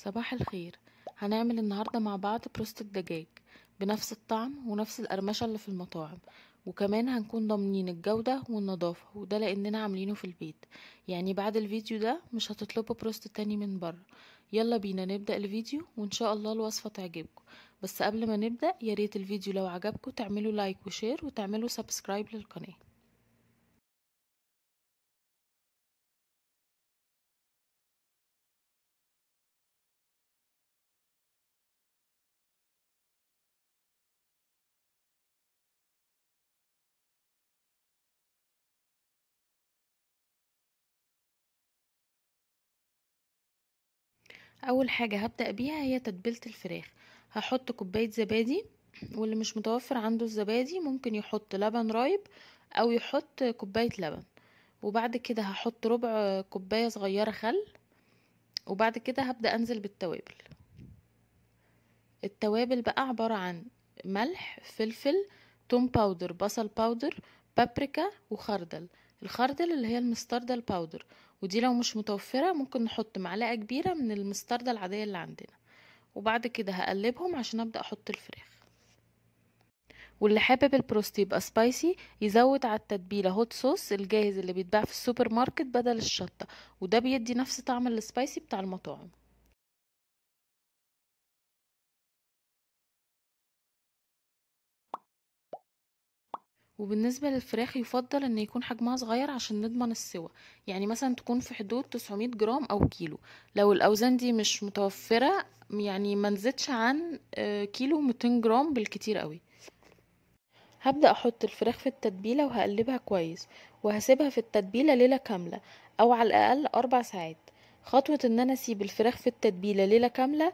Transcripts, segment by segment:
صباح الخير هنعمل النهاردة مع بعض بروست الدجاج بنفس الطعم ونفس القرمشة اللي في المطاعم وكمان هنكون ضامنين الجودة والنظافة وده لأننا عاملينه في البيت يعني بعد الفيديو ده مش هتطلبوا بروست تاني من بره يلا بينا نبدأ الفيديو وإن شاء الله الوصفة تعجبكم بس قبل ما نبدأ ياريت الفيديو لو عجبكم تعملوا لايك وشير وتعملوا سبسكرايب للقناة اول حاجه هبدا بيها هي تتبيله الفراخ هحط كوبايه زبادي واللي مش متوفر عنده الزبادي ممكن يحط لبن رايب او يحط كوبايه لبن وبعد كده هحط ربع كوبايه صغيره خل وبعد كده هبدا انزل بالتوابل التوابل بقى عباره عن ملح فلفل توم باودر بصل باودر بابريكا وخردل الخردل اللي هي المستردة الباودر ودي لو مش متوفرة ممكن نحط معلقة كبيرة من المستردة العادية اللي عندنا وبعد كده هقلبهم عشان ابدأ احط الفراخ واللي حابب البروست يبقى سبايسي يزود على التتبيله هوت صوص الجاهز اللي بيتباع في السوبر ماركت بدل الشطه وده بيدي نفس طعم السبايسي بتاع المطاعم وبالنسبة للفراخ يفضل ان يكون حجمها صغير عشان نضمن السوى يعني مثلا تكون في حدود 900 جرام او كيلو لو الاوزان دي مش متوفرة يعني ما نزيدش عن آه، كيلو 200 جرام بالكتير قوي هبدأ احط الفراخ في التتبيلة وهقلبها كويس وهسيبها في التتبيلة ليلة كاملة او على الاقل اربع ساعات خطوة ان انا اسيب الفراخ في التتبيلة ليلة كاملة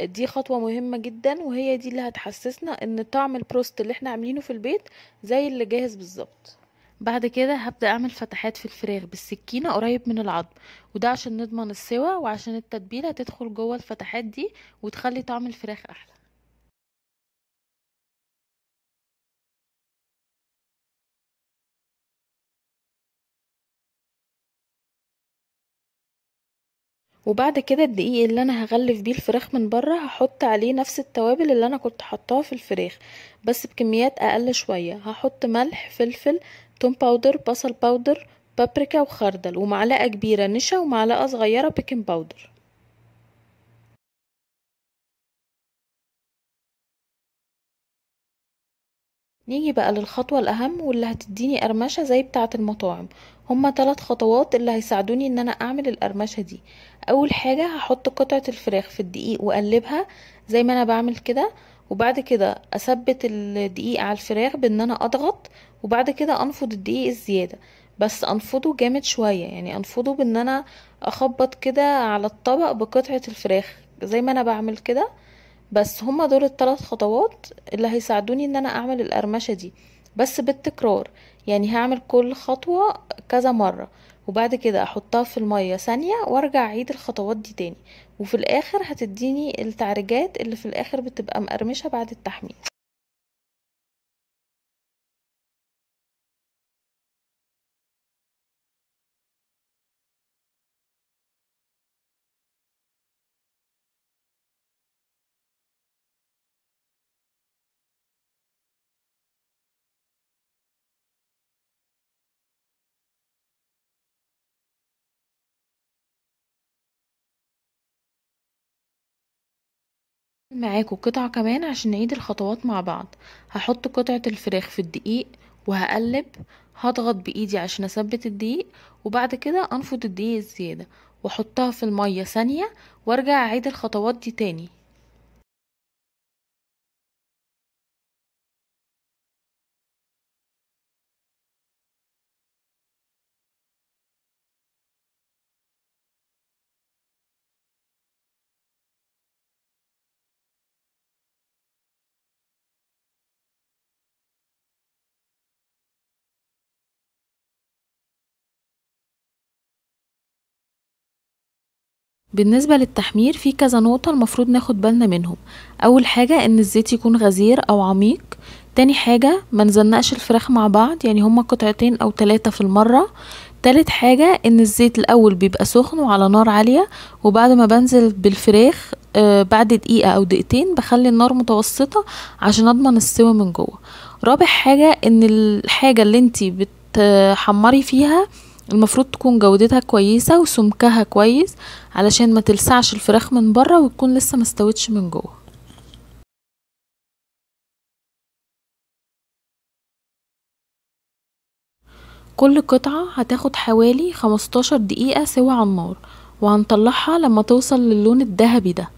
دي خطوة مهمة جدا وهي دي اللي هتحسسنا ان طعم البروست اللي احنا عاملينه في البيت زي اللي جاهز بالظبط بعد كده هبدأ أعمل فتحات في الفراخ بالسكينة قريب من العظم وده عشان نضمن السوا وعشان التتبيلة تدخل جوه الفتحات دي وتخلي طعم الفراخ أحلى وبعد كده الدقيق اللي انا هغلف بيه الفراخ من بره هحط عليه نفس التوابل اللي انا كنت حطاها في الفراخ بس بكميات اقل شويه هحط ملح فلفل توم باودر بصل باودر بابريكا وخردل ومعلقه كبيره نشا ومعلقه صغيره بيكنج باودر نيجي بقى للخطوة الأهم واللي هتديني قرمشة زي بتاعة المطاعم هما ثلاث خطوات اللي هيساعدوني ان انا اعمل القرمشة دي اول حاجة هحط قطعة الفراخ في الدقيق واقلبها زي ما انا بعمل كده وبعد كده اثبت الدقيق على الفراخ بان انا اضغط وبعد كده انفض الدقيق الزيادة بس انفضه جامد شوية يعني انفضه بان انا اخبط كده على الطبق بقطعة الفراخ زي ما انا بعمل كده بس هما دول الثلاث خطوات اللي هيساعدوني ان انا اعمل القرمشه دي بس بالتكرار يعني هعمل كل خطوه كذا مره وبعد كده احطها في الميه ثانيه وارجع اعيد الخطوات دي تاني وفي الاخر هتديني التعريجات اللي في الاخر بتبقى مقرمشه بعد التحميل معاكوا قطعة كمان عشان نعيد الخطوات مع بعض هحط قطعة الفراخ في الدقيق وهقلب هضغط بايدي عشان اثبت الدقيق وبعد كده انفض الدقيق الزيادة واحطها في المية ثانية وارجع اعيد الخطوات دي تاني بالنسبة للتحمير في كذا نقطة المفروض ناخد بالنا منهم أول حاجة إن الزيت يكون غزير أو عميق تاني حاجة ما نزنقش الفراخ مع بعض يعني هما قطعتين أو تلاتة في المرة تالت حاجة إن الزيت الأول بيبقى سخن وعلى نار عالية وبعد ما بنزل بالفراخ آه، بعد دقيقة أو دقيقتين بخلي النار متوسطة عشان أضمن السوا من جوه رابع حاجة إن الحاجة اللي انتي بتحمري فيها المفروض تكون جودتها كويسة وسمكها كويس علشان ما تلسعش الفراخ من بره وتكون لسه مستوتش من جوه كل قطعة هتاخد حوالي 15 دقيقة سوا على النار وهنطلعها لما توصل للون الذهبي ده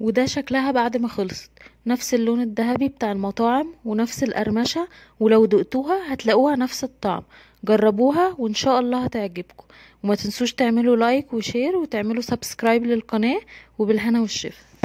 وده شكلها بعد ما خلصت نفس اللون الذهبي بتاع المطاعم ونفس القرمشة ولو دقتوها هتلاقوها نفس الطعم جربوها وان شاء الله هتعجبكم وما تنسوش تعملوا لايك وشير وتعملوا سبسكرايب للقناة وبالهنا والشفا